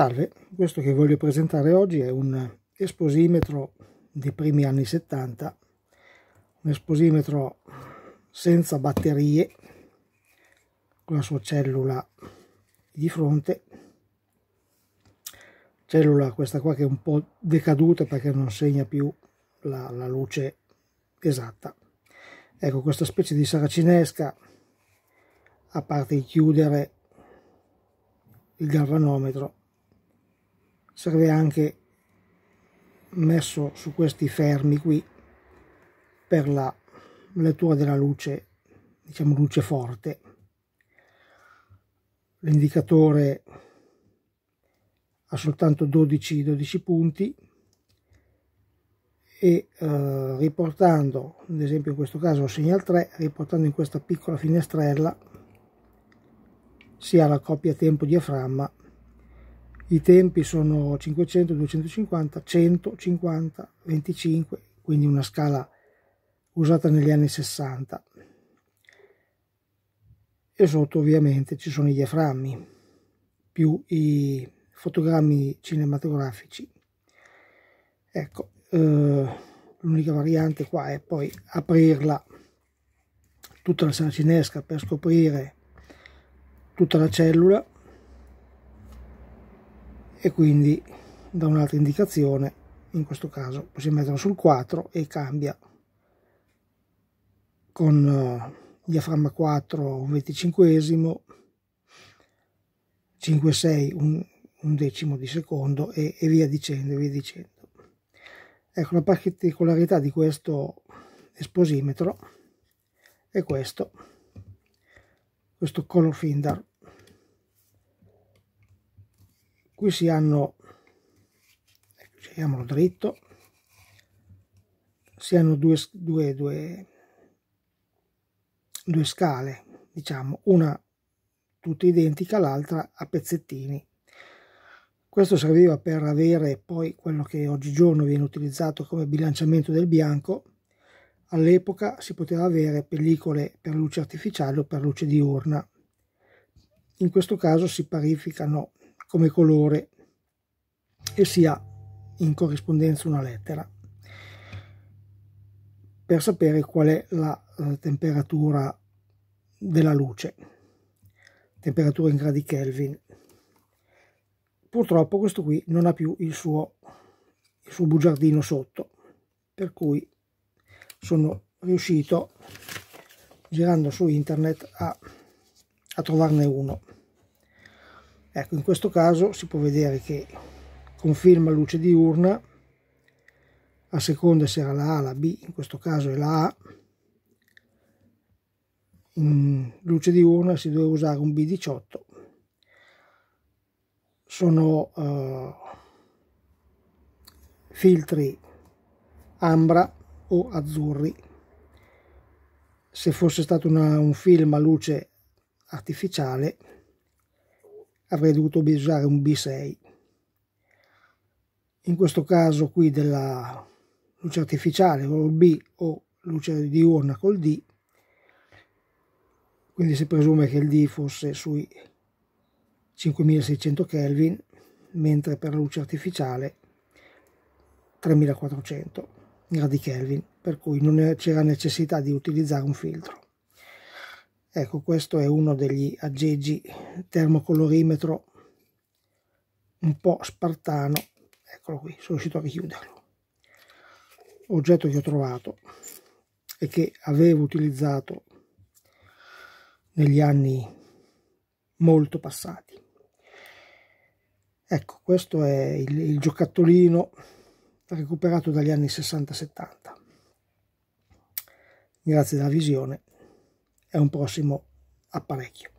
Salve, questo che voglio presentare oggi è un esposimetro dei primi anni 70, un esposimetro senza batterie, con la sua cellula di fronte, cellula questa qua che è un po' decaduta perché non segna più la, la luce esatta. Ecco, questa specie di saracinesca, a parte di chiudere il galvanometro, serve anche messo su questi fermi qui per la lettura della luce diciamo luce forte l'indicatore ha soltanto 12, 12 punti e eh, riportando ad esempio in questo caso segnal 3 riportando in questa piccola finestrella si ha la coppia tempo diaframma i tempi sono 500, 250, 150, 25, quindi una scala usata negli anni 60. E sotto ovviamente ci sono i diaframmi più i fotogrammi cinematografici. Ecco, eh, l'unica variante qua è poi aprirla tutta la sala cinesca per scoprire tutta la cellula e quindi da un'altra indicazione in questo caso si metterlo sul 4 e cambia con eh, diaframma 4 un venticinquesimo 5 6 un, un decimo di secondo e, e via dicendo e via dicendo ecco la particolarità di questo esposimetro è questo questo color finder qui si hanno scegliamolo dritto si hanno due, due, due, due scale diciamo una tutta identica l'altra a pezzettini questo serviva per avere poi quello che oggigiorno viene utilizzato come bilanciamento del bianco all'epoca si poteva avere pellicole per luce artificiale o per luce diurna in questo caso si parificano come colore e si ha in corrispondenza una lettera per sapere qual è la temperatura della luce, temperatura in gradi Kelvin. Purtroppo questo qui non ha più il suo, il suo bugiardino sotto, per cui sono riuscito girando su internet a, a trovarne uno ecco in questo caso si può vedere che conferma luce diurna a seconda se era la A la B in questo caso è la A in luce diurna si doveva usare un B18 sono eh, filtri ambra o azzurri se fosse stato una, un film a luce artificiale avrei dovuto usare un B6. In questo caso qui della luce artificiale con il B o luce diurna col D, quindi si presume che il D fosse sui 5600 Kelvin, mentre per la luce artificiale 3400 gradi Kelvin, per cui non c'era necessità di utilizzare un filtro. Ecco, questo è uno degli aggeggi termocolorimetro un po' spartano. Eccolo qui, sono riuscito a richiuderlo. Oggetto che ho trovato e che avevo utilizzato negli anni molto passati. Ecco, questo è il, il giocattolino recuperato dagli anni 60-70. Grazie della visione è un prossimo apparecchio.